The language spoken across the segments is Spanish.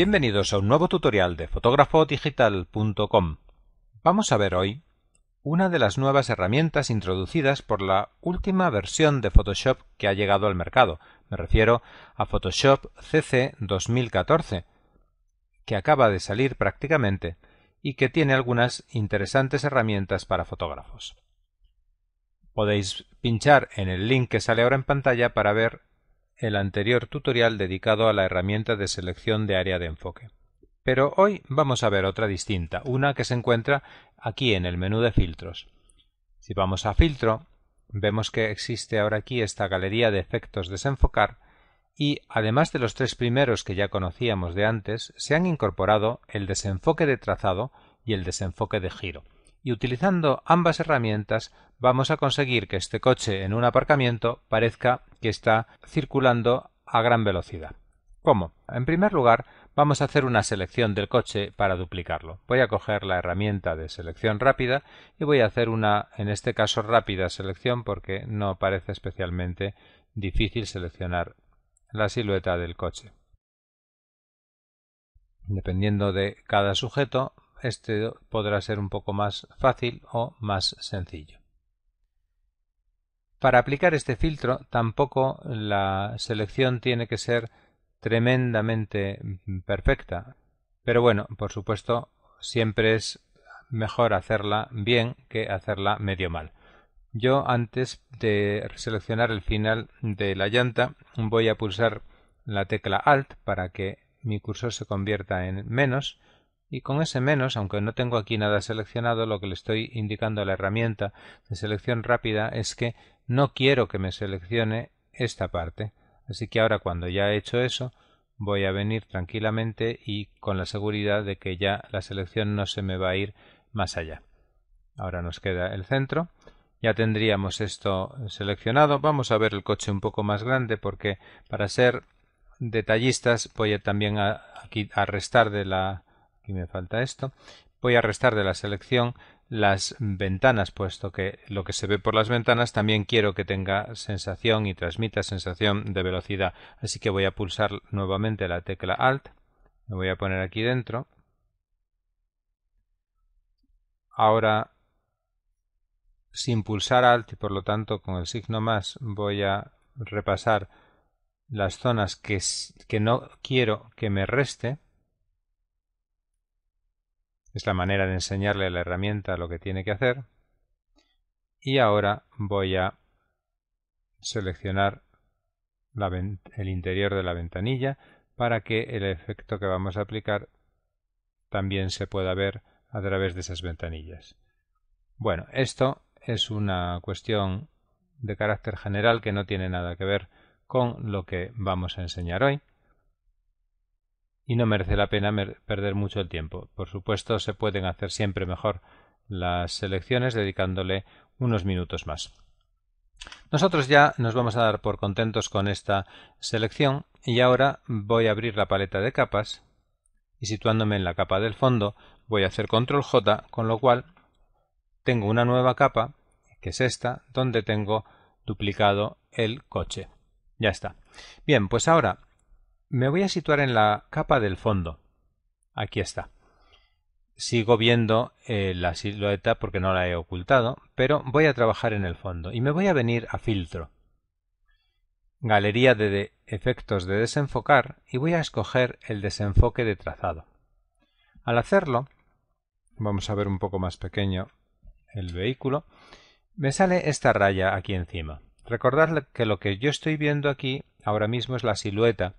Bienvenidos a un nuevo tutorial de fotógrafodigital.com. Vamos a ver hoy una de las nuevas herramientas introducidas por la última versión de Photoshop que ha llegado al mercado. Me refiero a Photoshop CC 2014, que acaba de salir prácticamente y que tiene algunas interesantes herramientas para fotógrafos. Podéis pinchar en el link que sale ahora en pantalla para ver el anterior tutorial dedicado a la herramienta de selección de área de enfoque. Pero hoy vamos a ver otra distinta, una que se encuentra aquí en el menú de filtros. Si vamos a filtro, vemos que existe ahora aquí esta galería de efectos desenfocar y además de los tres primeros que ya conocíamos de antes, se han incorporado el desenfoque de trazado y el desenfoque de giro y utilizando ambas herramientas vamos a conseguir que este coche en un aparcamiento parezca que está circulando a gran velocidad. ¿Cómo? En primer lugar, vamos a hacer una selección del coche para duplicarlo. Voy a coger la herramienta de selección rápida y voy a hacer una, en este caso, rápida selección porque no parece especialmente difícil seleccionar la silueta del coche. Dependiendo de cada sujeto, este podrá ser un poco más fácil o más sencillo. Para aplicar este filtro tampoco la selección tiene que ser tremendamente perfecta, pero bueno, por supuesto, siempre es mejor hacerla bien que hacerla medio mal. Yo antes de seleccionar el final de la llanta voy a pulsar la tecla Alt para que mi cursor se convierta en menos y con ese menos, aunque no tengo aquí nada seleccionado, lo que le estoy indicando a la herramienta de selección rápida es que no quiero que me seleccione esta parte. Así que ahora cuando ya he hecho eso, voy a venir tranquilamente y con la seguridad de que ya la selección no se me va a ir más allá. Ahora nos queda el centro. Ya tendríamos esto seleccionado. Vamos a ver el coche un poco más grande porque para ser detallistas voy también aquí a restar de la aquí me falta esto, voy a restar de la selección las ventanas, puesto que lo que se ve por las ventanas también quiero que tenga sensación y transmita sensación de velocidad. Así que voy a pulsar nuevamente la tecla Alt, me voy a poner aquí dentro. Ahora, sin pulsar Alt y por lo tanto con el signo más, voy a repasar las zonas que, que no quiero que me reste es la manera de enseñarle a la herramienta lo que tiene que hacer. Y ahora voy a seleccionar el interior de la ventanilla para que el efecto que vamos a aplicar también se pueda ver a través de esas ventanillas. Bueno, esto es una cuestión de carácter general que no tiene nada que ver con lo que vamos a enseñar hoy y no merece la pena perder mucho el tiempo. Por supuesto, se pueden hacer siempre mejor las selecciones dedicándole unos minutos más. Nosotros ya nos vamos a dar por contentos con esta selección y ahora voy a abrir la paleta de capas y situándome en la capa del fondo voy a hacer control J con lo cual tengo una nueva capa que es esta donde tengo duplicado el coche. Ya está. Bien, pues ahora me voy a situar en la capa del fondo. Aquí está. Sigo viendo eh, la silueta porque no la he ocultado, pero voy a trabajar en el fondo y me voy a venir a filtro. Galería de, efectos de desenfocar y voy a escoger el desenfoque de trazado. Al hacerlo, vamos a ver un poco más pequeño el vehículo, me sale esta raya aquí encima. Recordad que lo que yo estoy viendo aquí ahora mismo es la silueta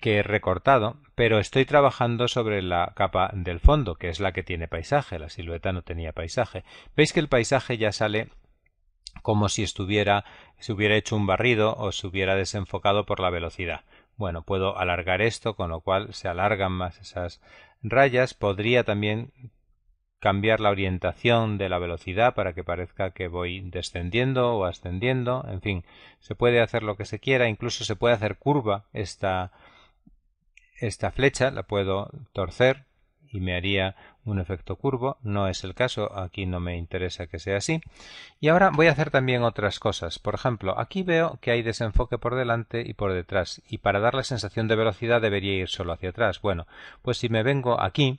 que he recortado, pero estoy trabajando sobre la capa del fondo, que es la que tiene paisaje, la silueta no tenía paisaje. Veis que el paisaje ya sale como si estuviera, se hubiera hecho un barrido o se hubiera desenfocado por la velocidad. Bueno, puedo alargar esto, con lo cual se alargan más esas rayas. Podría también cambiar la orientación de la velocidad para que parezca que voy descendiendo o ascendiendo, en fin, se puede hacer lo que se quiera, incluso se puede hacer curva esta, esta flecha la puedo torcer y me haría un efecto curvo. No es el caso, aquí no me interesa que sea así. Y ahora voy a hacer también otras cosas. Por ejemplo, aquí veo que hay desenfoque por delante y por detrás. Y para dar la sensación de velocidad debería ir solo hacia atrás. Bueno, pues si me vengo aquí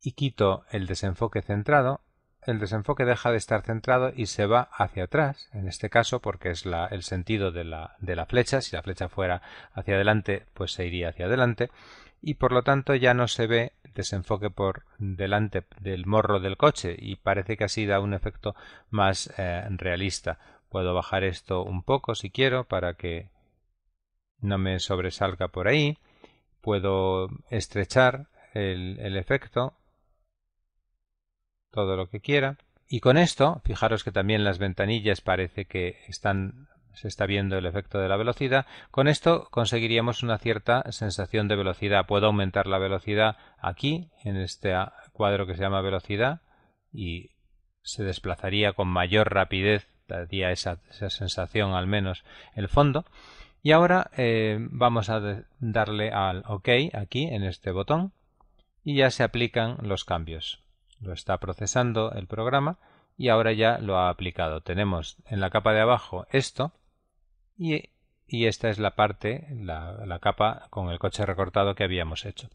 y quito el desenfoque centrado, el desenfoque deja de estar centrado y se va hacia atrás, en este caso porque es el sentido de la, de la flecha, si la flecha fuera hacia adelante, pues se iría hacia adelante, y por lo tanto ya no se ve desenfoque por delante del morro del coche y parece que así da un efecto más eh, realista. Puedo bajar esto un poco si quiero para que no me sobresalga por ahí. Puedo estrechar el efecto todo lo que quiera. Y con esto, fijaros que también las ventanillas parece que están se está viendo el efecto de la velocidad. Con esto conseguiríamos una cierta sensación de velocidad. Puedo aumentar la velocidad aquí, en este cuadro que se llama velocidad, y se desplazaría con mayor rapidez, daría esa, sensación al menos el fondo. Y ahora eh, vamos a darle al OK aquí, en este botón, y ya se aplican los cambios. Lo está procesando el programa y ahora ya lo ha aplicado. Tenemos en la capa de abajo esto y, esta es la parte, la capa con el coche recortado que habíamos hecho.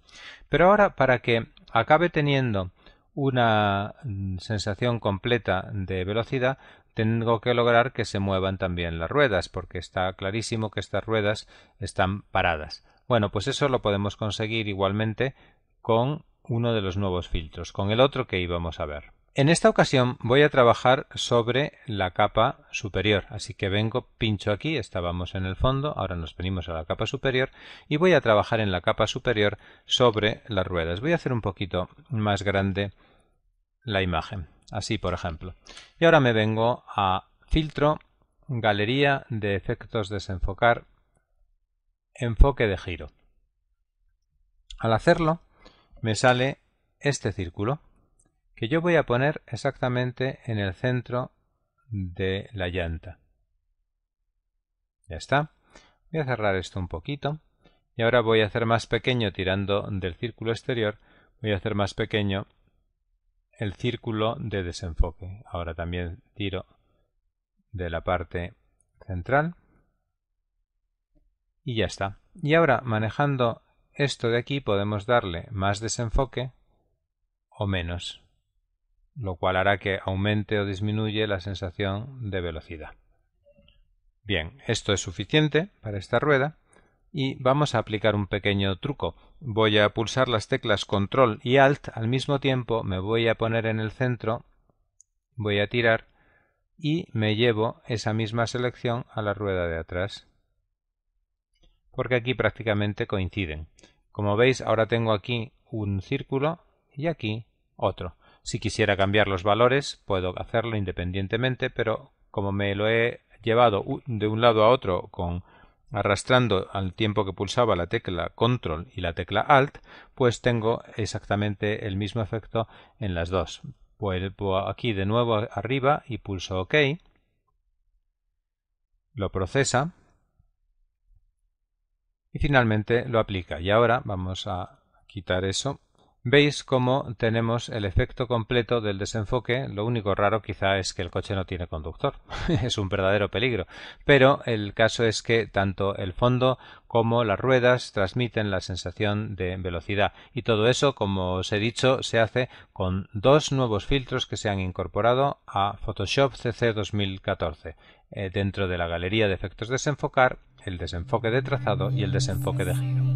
Pero ahora para que acabe teniendo una mm, sensación completa de velocidad, tengo que lograr que se muevan también las ruedas, porque está clarísimo que estas ruedas están paradas. Bueno, pues eso lo podemos conseguir igualmente con uno de los nuevos filtros, con el otro que íbamos a ver. En esta ocasión voy a trabajar sobre la capa superior, así que vengo, pincho aquí, estábamos en el fondo, ahora nos venimos a la capa superior y voy a trabajar en la capa superior sobre las ruedas. Voy a hacer un poquito más grande la imagen, así por ejemplo. Y ahora me vengo a filtro, galería de efectos desenfocar, enfoque de giro. Al hacerlo, me sale este círculo que yo voy a poner exactamente en el centro de la llanta. Ya está. Voy a cerrar esto un poquito y ahora voy a hacer más pequeño tirando del círculo exterior, voy a hacer más pequeño el círculo de desenfoque. Ahora también tiro de la parte central y ya está. Y ahora manejando esto de aquí podemos darle más desenfoque o menos, lo cual hará que aumente o disminuye la sensación de velocidad. Bien, esto es suficiente para esta rueda y vamos a aplicar un pequeño truco. Voy a pulsar las teclas Control y Alt al mismo tiempo, me voy a poner en el centro, voy a tirar y me llevo esa misma selección a la rueda de atrás porque aquí prácticamente coinciden. Como veis, ahora tengo aquí un círculo y aquí otro. Si quisiera cambiar los valores, puedo hacerlo independientemente, pero como me lo he llevado de un lado a otro con arrastrando al tiempo que pulsaba la tecla control y la tecla alt, pues tengo exactamente el mismo efecto en las dos. Vuelvo aquí de nuevo arriba y pulso OK. Lo procesa y finalmente lo aplica. Y ahora vamos a quitar eso. Veis cómo tenemos el efecto completo del desenfoque. Lo único raro quizá es que el coche no tiene conductor. es un verdadero peligro. Pero el caso es que tanto el fondo como las ruedas transmiten la sensación de velocidad. Y todo eso, como os he dicho, se hace con dos nuevos filtros que se han incorporado a Photoshop CC 2014 eh, dentro de la galería de efectos desenfocar el desenfoque de trazado y el desenfoque de giro.